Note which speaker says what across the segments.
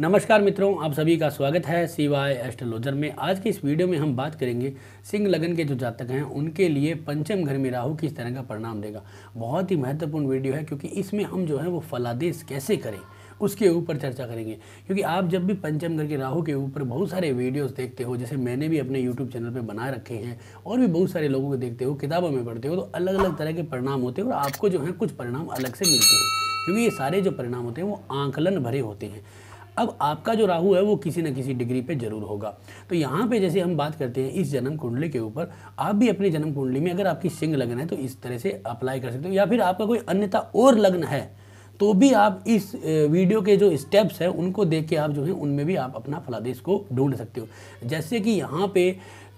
Speaker 1: नमस्कार मित्रों आप सभी का स्वागत है सीवाय एस्ट्रोलॉजर में आज की इस वीडियो में हम बात करेंगे सिंह लगन के जो जातक हैं उनके लिए पंचम घर में राहु किस तरह का परिणाम देगा बहुत ही महत्वपूर्ण वीडियो है क्योंकि इसमें हम जो है वो फलादेश कैसे करें उसके ऊपर चर्चा करेंगे क्योंकि आप जब भी पंचम घर के राहु के ऊपर बहुत सारे वीडियोस देखते हो जैसे मैंने भी अपने यूट्यूब चैनल पर बना रखे हैं और भी बहुत सारे लोगों को देखते हो किताबों में पढ़ते हो तो अलग अलग तरह के परिणाम होते हैं और आपको जो है कुछ परिणाम अलग से मिलते हैं क्योंकि ये सारे जो परिणाम होते हैं वो आंकलन भरे होते हैं अब आपका जो राहु है वो किसी न किसी डिग्री पे जरूर होगा तो यहाँ पे जैसे हम बात करते हैं इस जन्म कुंडली के ऊपर आप भी अपनी जन्म कुंडली में अगर आपकी सिंह लगन है तो इस तरह से अप्लाई कर सकते हो या फिर आपका कोई अन्यथा और लग्न है तो भी आप इस वीडियो के जो स्टेप्स हैं उनको देख के आप जो है उनमें भी आप अपना फलादेश को ढूंढ सकते हो जैसे कि यहाँ पे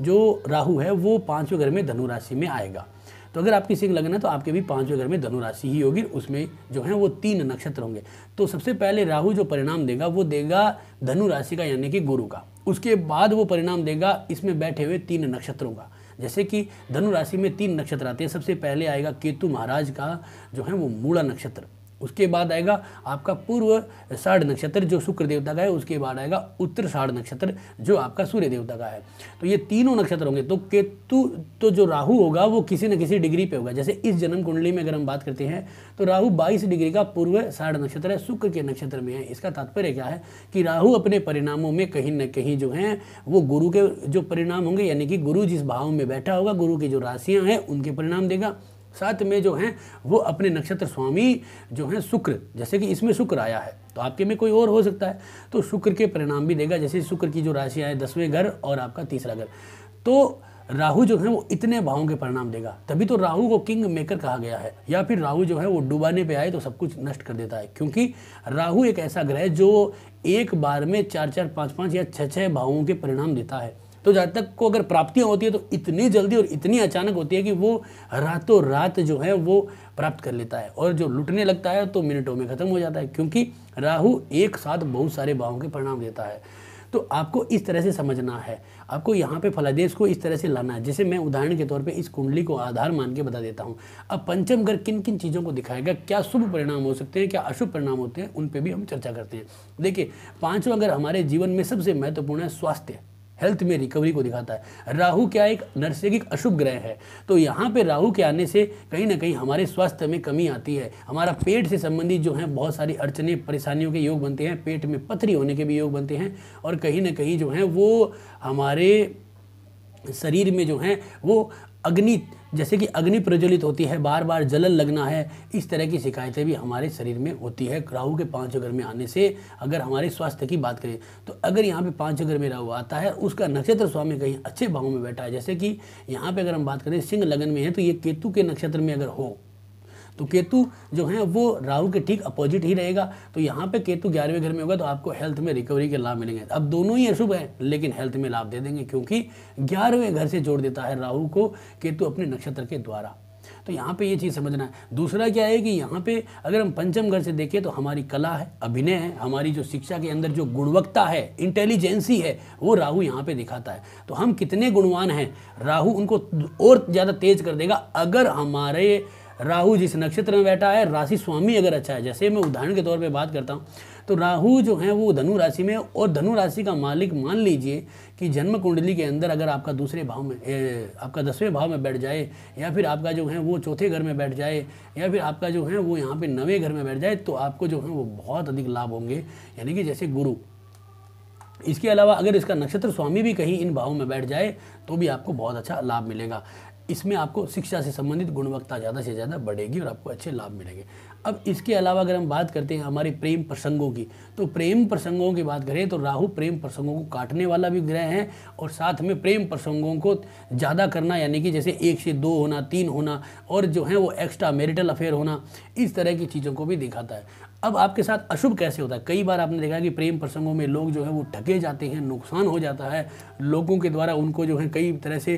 Speaker 1: जो राहु है वो पाँचवें घर में धनु राशि में आएगा तो अगर आपकी सिंह लगन है तो आपके भी पाँचवें घर में धनुराशि ही होगी उसमें जो है वो तीन नक्षत्र होंगे तो सबसे पहले राहु जो परिणाम देगा वो देगा धनुराशि का यानी कि गुरु का उसके बाद वो परिणाम देगा इसमें बैठे हुए तीन नक्षत्रों का जैसे कि धनुराशि में तीन नक्षत्र आते हैं सबसे पहले आएगा केतु महाराज का जो है वो मूड़ा नक्षत्र उसके बाद आएगा आपका पूर्व साढ़ नक्षत्र जो शुक्र देवता का है उसके बाद आएगा उत्तर साढ़ नक्षत्र जो आपका सूर्य देवता का है तो ये तीनों नक्षत्र होंगे तो केतु तो जो राहु होगा वो किसी न किसी डिग्री पे होगा जैसे इस जन्म कुंडली में अगर हम बात करते हैं तो राहु बाईस डिग्री का पूर्व साढ़ नक्षत्र है शुक्र के नक्षत्र में है इसका तात्पर्य क्या है कि राहु अपने परिणामों में कहीं ना कहीं जो हैं वो गुरु के जो परिणाम होंगे यानी कि गुरु जिस भाव में बैठा होगा गुरु की जो राशियाँ हैं उनके परिणाम देगा साथ में जो हैं वो अपने नक्षत्र स्वामी जो हैं शुक्र जैसे कि इसमें शुक्र आया है तो आपके में कोई और हो सकता है तो शुक्र के परिणाम भी देगा जैसे शुक्र की जो राशि आए दसवें घर और आपका तीसरा घर तो राहु जो है वो इतने भावों के परिणाम देगा तभी तो राहु को किंग मेकर कहा गया है या फिर राहु जो है वो डुबाने पे आए तो सब कुछ नष्ट कर देता है क्योंकि राहु एक ऐसा ग्रह है जो एक बार में चार चार पाँच पाँच या छः छः भावों के परिणाम देता है तो जातक को अगर प्राप्तियाँ होती है तो इतनी जल्दी और इतनी अचानक होती है कि वो रातों रात जो है वो प्राप्त कर लेता है और जो लुटने लगता है तो मिनटों में ख़त्म हो जाता है क्योंकि राहु एक साथ बहुत सारे भावों के परिणाम देता है तो आपको इस तरह से समझना है आपको यहाँ पे फलादेश को इस तरह से लाना है जैसे मैं उदाहरण के तौर पे इस कुंडली को आधार मान के बता देता हूँ अब पंचम घर किन किन चीज़ों को दिखाएगा क्या शुभ परिणाम हो सकते हैं क्या अशुभ परिणाम होते हैं उन पर भी हम चर्चा करते हैं देखिए पाँचवा घर हमारे जीवन में सबसे महत्वपूर्ण है स्वास्थ्य हेल्थ में रिकवरी को दिखाता है राहु क्या एक नरसैगिक अशुभ ग्रह है तो यहाँ पे राहु के आने से कहीं ना कहीं हमारे स्वास्थ्य में कमी आती है हमारा पेट से संबंधित जो है बहुत सारी अड़चने परेशानियों के योग बनते हैं पेट में पथरी होने के भी योग बनते हैं और कहीं ना कहीं जो है वो हमारे शरीर में जो है वो अग्नि जैसे कि अग्नि प्रज्वलित होती है बार बार जलन लगना है इस तरह की शिकायतें भी हमारे शरीर में होती है राहु के पाँच घर में आने से अगर हमारे स्वास्थ्य की बात करें तो अगर यहाँ पे पाँच घर में राहु आता है उसका नक्षत्र स्वामी कहीं अच्छे भाव में बैठा है जैसे कि यहाँ पे अगर हम बात करें सिंह लगन में है तो ये केतु के नक्षत्र में अगर हो तो केतु जो है वो राहु के ठीक अपोजिट ही रहेगा तो यहाँ पे केतु ग्यारहवें घर में होगा तो आपको हेल्थ में रिकवरी के लाभ मिलेंगे अब दोनों ही अशुभ हैं लेकिन हेल्थ में लाभ दे देंगे क्योंकि ग्यारहवें घर से जोड़ देता है राहु को केतु अपने नक्षत्र के द्वारा तो यहाँ पे ये चीज़ समझना है दूसरा क्या है कि यहाँ पे अगर हम पंचम घर से देखें तो हमारी कला है अभिनय है हमारी जो शिक्षा के अंदर जो गुणवत्ता है इंटेलिजेंसी है वो राहु यहाँ पे दिखाता है तो हम कितने गुणवान हैं राहु उनको और ज़्यादा तेज कर देगा अगर हमारे राहु जिस नक्षत्र में बैठा है राशि स्वामी अगर अच्छा है जैसे मैं उदाहरण के तौर पे बात करता हूँ तो राहु जो है वो धनु राशि में और धनु राशि का मालिक मान लीजिए कि जन्म कुंडली के अंदर अगर आपका दूसरे भाव में ए, आपका दसवें भाव में बैठ जाए या फिर आपका जो है वो चौथे घर में बैठ जाए या फिर आपका जो है वो यहाँ पे नवें घर में बैठ जाए तो आपको जो है वो बहुत अधिक लाभ होंगे यानी कि जैसे गुरु इसके अलावा अगर इसका नक्षत्र स्वामी भी कहीं इन भावों में बैठ जाए तो भी आपको बहुत अच्छा लाभ मिलेगा इसमें आपको शिक्षा से संबंधित गुणवत्ता ज़्यादा से ज़्यादा बढ़ेगी और आपको अच्छे लाभ मिलेंगे अब इसके अलावा अगर हम बात करते हैं हमारे प्रेम प्रसंगों की तो प्रेम प्रसंगों की बात करें तो राहु प्रेम प्रसंगों को काटने वाला भी ग्रह है और साथ में प्रेम प्रसंगों को ज़्यादा करना यानी कि जैसे एक से दो होना तीन होना और जो है वो एक्स्ट्रा मेरिटल अफेयर होना इस तरह की चीज़ों को भी दिखाता है अब आपके साथ अशुभ कैसे होता है कई बार आपने देखा कि प्रेम प्रसंगों में लोग जो है वो ठगे जाते हैं नुकसान हो जाता है लोगों के द्वारा उनको जो है कई तरह से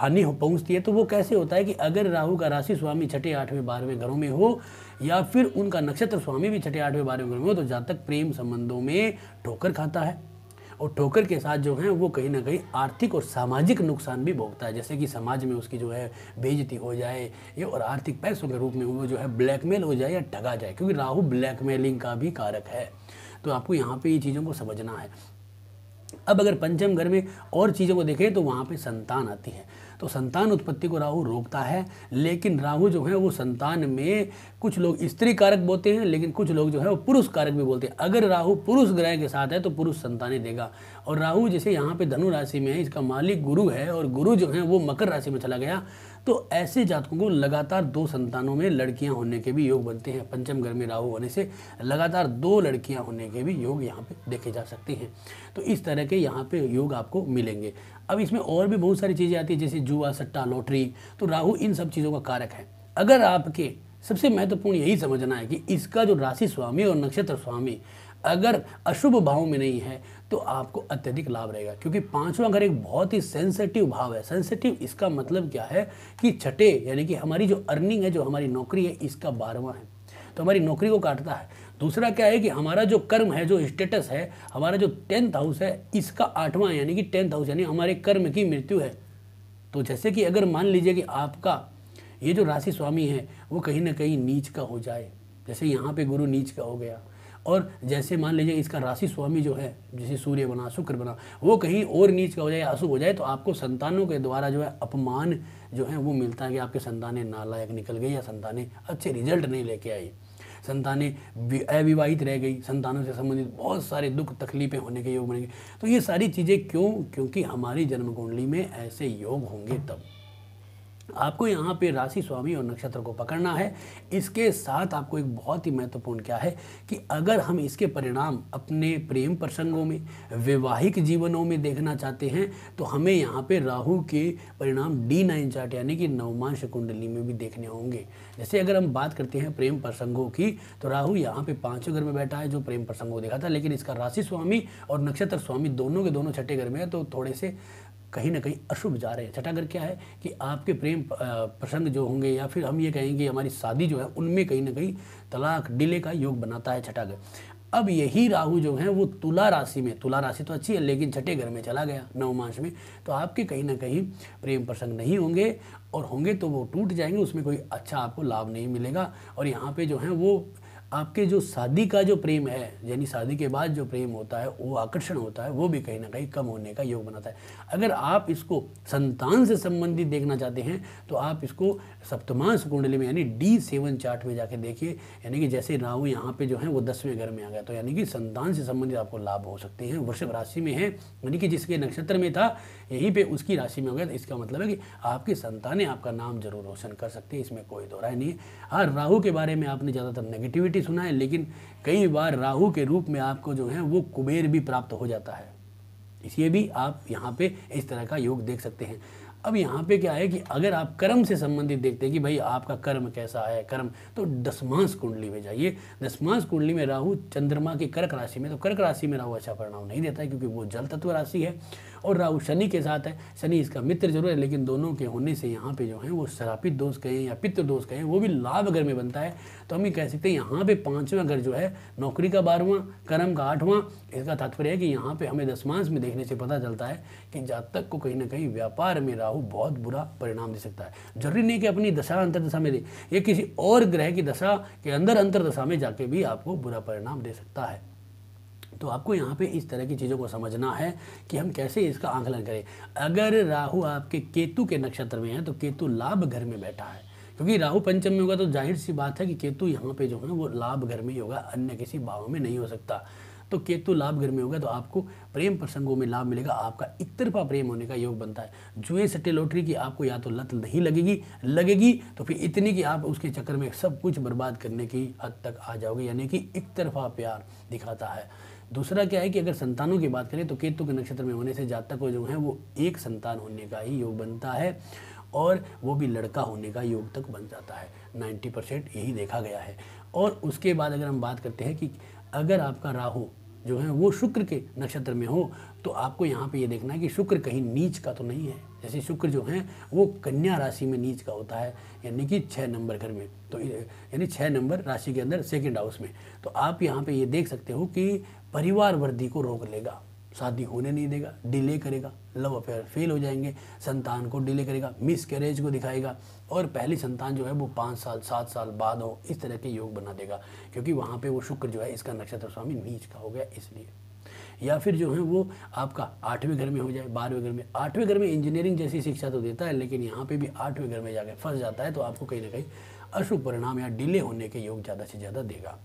Speaker 1: हानि पहुंचती है तो वो कैसे होता है कि अगर राहु का राशि स्वामी छठे आठवें बारहवें घरों में हो या फिर उनका नक्षत्र स्वामी भी छठे आठवें बारहवें घरों में हो तो जातक प्रेम संबंधों में ठोकर खाता है और ठोकर के साथ जो है वो कहीं ना कहीं आर्थिक और सामाजिक नुकसान भी भोगता है जैसे कि समाज में उसकी जो है बेजती हो जाए ये और आर्थिक पैसों के रूप में वो जो है ब्लैकमेल हो जाए या ठगा जाए क्योंकि राहु ब्लैकमेलिंग का भी कारक है तो आपको यहाँ पे ये चीज़ों को समझना है अब अगर पंचम घर में और चीज़ों को देखें तो वहाँ पे संतान आती है तो संतान उत्पत्ति को राहु रोकता है लेकिन राहु जो है वो संतान में कुछ लोग स्त्री कारक बोलते हैं लेकिन कुछ लोग जो है वो पुरुष कारक भी बोलते हैं अगर राहु पुरुष ग्रह के साथ है तो पुरुष संतानें देगा और राहु जैसे यहाँ पे धनु राशि में है इसका मालिक गुरु है और गुरु जो है वो मकर राशि में चला गया तो ऐसे जातकों को लगातार दो संतानों में लड़कियां होने के भी योग बनते हैं पंचम घर में राहु होने से लगातार दो लड़कियां होने के भी योग यहाँ पे देखे जा सकते हैं तो इस तरह के यहाँ पे योग आपको मिलेंगे अब इसमें और भी बहुत सारी चीज़ें आती है जैसे जुआ सट्टा लॉटरी तो राहु इन सब चीज़ों का कारक है अगर आपके सबसे महत्वपूर्ण यही समझना है कि इसका जो राशि स्वामी और नक्षत्र स्वामी अगर अशुभ भाव में नहीं है तो आपको अत्यधिक लाभ रहेगा क्योंकि पांचवा घर एक बहुत ही सेंसिटिव भाव है सेंसिटिव इसका मतलब क्या है कि छठे यानी कि हमारी जो अर्निंग है जो हमारी नौकरी है इसका बारहवा है तो हमारी नौकरी को काटता है दूसरा क्या है कि हमारा जो कर्म है जो स्टेटस है हमारा जो टेंथ हाउस है इसका आठवां यानी कि टेंथ हाउस यानी हमारे कर्म की मृत्यु है तो जैसे कि अगर मान लीजिए कि आपका ये जो राशि स्वामी है वो कहीं ना कहीं नीच का हो जाए जैसे यहाँ पे गुरु नीच का हो गया और जैसे मान लीजिए इसका राशि स्वामी जो है जैसे सूर्य बना शुक्र बना वो कहीं और नीच का हो जाए अशुभ हो जाए तो आपको संतानों के द्वारा जो है अपमान जो है वो मिलता है कि आपके संतानें नालायक निकल गई या संतानें अच्छे रिजल्ट नहीं लेके आई संतानें अविवाहित रह गई संतानों से संबंधित बहुत सारे दुख तकलीफें होने के योग बनेंगे तो ये सारी चीज़ें क्यों क्योंकि हमारी जन्म कुंडली में ऐसे योग होंगे तब आपको यहाँ पे राशि स्वामी और नक्षत्र को पकड़ना है इसके साथ आपको एक बहुत ही महत्वपूर्ण क्या है कि अगर हम इसके परिणाम अपने प्रेम प्रसंगों में वैवाहिक जीवनों में देखना चाहते हैं तो हमें यहाँ पे राहु के परिणाम डी नाइन चार्ट यानी कि नवमांश कुंडली में भी देखने होंगे जैसे अगर हम बात करते हैं प्रेम प्रसंगों की तो राहु यहाँ पे पाँचों घर में बैठा है जो प्रेम प्रसंगों देखा था लेकिन इसका राशि स्वामी और नक्षत्र स्वामी दोनों के दोनों छठे घर में है तो थोड़े से कहीं ना कहीं अशुभ जा रहे हैं छठा घर क्या है कि आपके प्रेम प्रसंग जो होंगे या फिर हम ये कहेंगे हमारी शादी जो है उनमें कहीं ना कहीं तलाक डिले का योग बनाता है छठा घर अब यही राहु जो है वो तुला राशि में तुला राशि तो अच्छी है लेकिन छठे घर में चला गया नवमांश में तो आपके कहीं ना कहीं प्रेम प्रसंग नहीं होंगे और होंगे तो वो टूट जाएंगे उसमें कोई अच्छा आपको लाभ नहीं मिलेगा और यहाँ पे जो है वो आपके जो शादी का जो प्रेम है यानी शादी के बाद जो प्रेम होता है वो आकर्षण होता है वो भी कहीं ना कहीं कम होने का योग बनाता है अगर आप इसको संतान से संबंधित देखना चाहते हैं तो आप इसको सप्तमांश कुंडली में यानी डी सेवन चार्ट में जाके देखिए यानी कि जैसे राहु यहाँ पे जो है वो दसवें घर में आ गया तो यानी कि संतान से संबंधित आपको लाभ हो सकते हैं वृषभ राशि में है यानी कि जिसके नक्षत्र में था यहीं पर उसकी राशि में हो गया तो इसका मतलब है कि आपकी संतानें आपका नाम जरूर रोशन कर सकती है इसमें कोई दो राय नहीं है हाँ राहू के बारे में आपने ज़्यादातर नेगेटिविटी ही सुना है लेकिन कई बार राहु के रूप में आपको जो है वो कुबेर भी प्राप्त हो जाता है इसलिए भी आप यहाँ पे इस तरह का योग देख सकते हैं अब यहाँ पे क्या है कि अगर आप कर्म से संबंधित देखते हैं कि भाई आपका कर्म कैसा है कर्म तो दसमांश कुंडली में जाइए दसमांश कुंडली में राहु चंद्रमा की कर्क राशि में तो कर्क राशि में राहु अच्छा परिणाम नहीं देता है क्योंकि वो जल तत्व राशि है और राहु शनि के साथ है शनि इसका मित्र जरूर है लेकिन दोनों के होने से यहाँ पे जो है वो शरापित दोष कहें या पित्र दोष कहें वो भी लाभ घर में बनता है तो हम ये कह सकते हैं यहाँ पे पाँचवा घर जो है नौकरी का बारहवा कर्म का आठवां इसका तात्पर्य है कि यहाँ पे हमें दसमांश में देखने से पता चलता है कि जातक को कहीं ना कहीं व्यापार में राहु राहु बहुत बुरा परिणाम दे सकता है जरूरी नहीं कि अपनी दशा अंतरदशा में दे ये किसी और ग्रह की दशा के अंदर अंतरदशा में जाके भी आपको बुरा परिणाम दे सकता है तो आपको यहाँ पे इस तरह की चीज़ों को समझना है कि हम कैसे इसका आंकलन करें अगर राहु आपके केतु के नक्षत्र में है तो केतु लाभ घर में बैठा है क्योंकि राहु पंचम में होगा तो जाहिर सी बात है कि केतु यहाँ पे जो है वो लाभ घर में ही होगा अन्य किसी भाव में नहीं हो सकता तो केतु लाभ घर में होगा तो आपको प्रेम प्रसंगों में लाभ मिलेगा आपका तरफा प्रेम होने का योग बनता है जुए सट्टे लॉटरी की आपको या तो लत नहीं लगेगी लगेगी तो फिर इतनी कि आप उसके चक्कर में सब कुछ बर्बाद करने की हद तक आ जाओगे यानी कि एक तरफा प्यार दिखाता है दूसरा क्या है कि अगर संतानों की बात करें तो केतु के नक्षत्र में होने से जातकों जो है वो एक संतान होने का ही योग बनता है और वो भी लड़का होने का योग तक बन जाता है 90 परसेंट यही देखा गया है और उसके बाद अगर हम बात करते हैं कि अगर आपका राहु जो है वो शुक्र के नक्षत्र में हो तो आपको यहाँ पे ये देखना है कि शुक्र कहीं नीच का तो नहीं है जैसे शुक्र जो है वो कन्या राशि में नीच का होता है यानी कि छः नंबर घर में तो यानी छः नंबर राशि के अंदर सेकेंड हाउस में तो आप यहाँ पे ये देख सकते हो कि परिवार वृद्धि को रोक लेगा शादी होने नहीं देगा डिले करेगा लव अफेयर फेल हो जाएंगे संतान को डिले करेगा मिस कैरेज को दिखाएगा और पहली संतान जो है वो पाँच साल सात साल बाद हो इस तरह के योग बना देगा क्योंकि वहाँ पे वो शुक्र जो है इसका नक्षत्र स्वामी नीच का हो गया इसलिए या फिर जो है वो आपका आठवें घर में हो जाए बारहवें घर में आठवें घर में इंजीनियरिंग जैसी शिक्षा तो देता है लेकिन यहाँ पे भी आठवें घर में जाकर फंस जाता है तो आपको कहीं ना कहीं अशुभ परिणाम या डिले होने के योग ज़्यादा से ज़्यादा देगा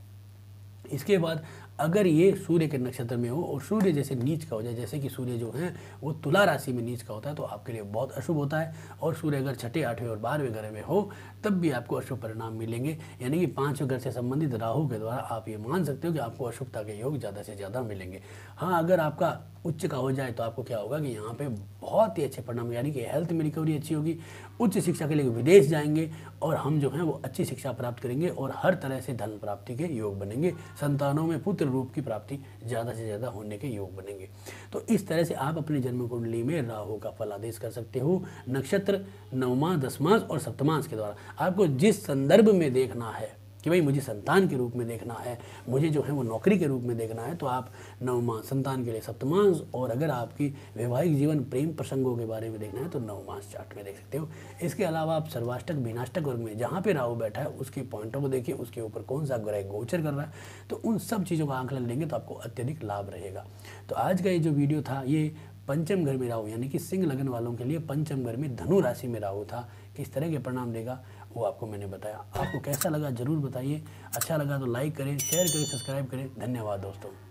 Speaker 1: इसके बाद अगर ये सूर्य के नक्षत्र में हो और सूर्य जैसे नीच का हो जाए जैसे कि सूर्य जो है वो तुला राशि में नीच का होता है तो आपके लिए बहुत अशुभ होता है और सूर्य अगर छठे आठवें और बारहवें ग्रह में हो तब भी आपको अशुभ परिणाम मिलेंगे यानी कि पाँचवें घर से संबंधित राहु के द्वारा आप ये मान सकते हो कि आपको अशुभता के योग ज़्यादा से ज़्यादा मिलेंगे हाँ अगर आपका उच्च का हो जाए तो आपको क्या होगा कि यहाँ पे बहुत ही अच्छे परिणाम यानी कि हेल्थ में रिकवरी अच्छी होगी उच्च शिक्षा के लिए विदेश जाएंगे और हम जो हैं वो अच्छी शिक्षा प्राप्त करेंगे और हर तरह से धन प्राप्ति के योग बनेंगे संतानों में पुत्र उत्कृष्ट रूप की प्राप्ति ज़्यादा से ज़्यादा होने के योग बनेंगे तो इस तरह से आप अपने जन्म कुंडली में राहु का फलादेश कर सकते हो नक्षत्र नवमास दसमास और सप्तमांश के द्वारा आपको जिस संदर्भ में देखना है कि भाई मुझे संतान के रूप में देखना है मुझे जो है वो नौकरी के रूप में देखना है तो आप नवमास संतान के लिए सप्तमांश और अगर आपकी वैवाहिक जीवन प्रेम प्रसंगों के बारे में देखना है तो नवमांश चार्ट में देख सकते हो इसके अलावा आप सर्वाष्टक विनाष्टक वर्ग में जहाँ पर राहु बैठा है उसके पॉइंटों को देखिए उसके ऊपर कौन सा ग्रह गोचर कर रहा है तो उन सब चीज़ों का आंकलन लेंगे तो आपको अत्यधिक लाभ रहेगा तो आज का ये जो वीडियो था ये पंचम घर में राहु यानी कि सिंह लगन वालों के लिए पंचम घर में धनु राशि में राहु था किस तरह के परिणाम देगा वो आपको मैंने बताया आपको कैसा लगा ज़रूर बताइए अच्छा लगा तो लाइक करें शेयर करें सब्सक्राइब करें धन्यवाद दोस्तों